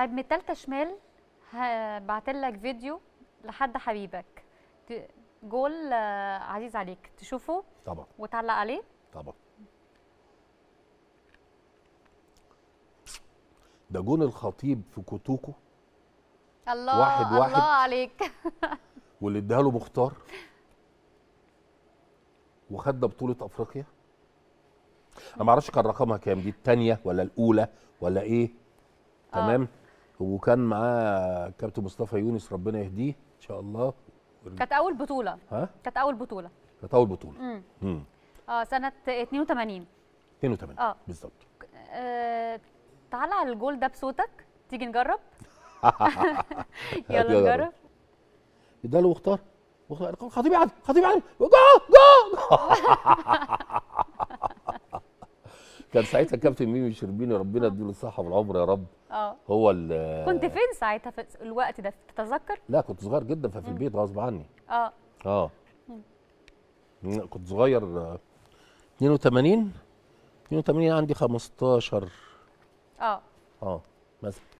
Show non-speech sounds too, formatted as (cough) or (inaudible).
طيب من الثالثه شمال هبعت لك فيديو لحد حبيبك جول آه، عزيز عليك تشوفه طبعا وتعلق عليه طبعا ده جون الخطيب في كوتوكو الله واحد الله عليك (laughs) واللي اداها له مختار وخد بطوله افريقيا انا ما اعرفش كان رقمها كام دي الثانيه ولا الاولى ولا ايه تمام آه. وكان معاه كابتن مصطفى يونس ربنا يهديه ان شاء الله كانت اول بطوله ها كانت اول بطوله كانت اول بطوله امم اه سنه 82 82 اه بالظبط آه، تعالى على الجول ده بصوتك تيجي نجرب (laughs) يلا نجرب ده لو اختار خطيب عدل خطيب عدل جو جو (laughs) كان ساعتها كابتن ميمي شربيني ربنا يديله الصحه والعمر يا رب اه هو ال كنت فين ساعتها في الوقت ده تتذكر لا كنت صغير جدا ففي البيت غصب عني اه اه كنت صغير 82 آه، 82 عندي 15 اه اه مثلا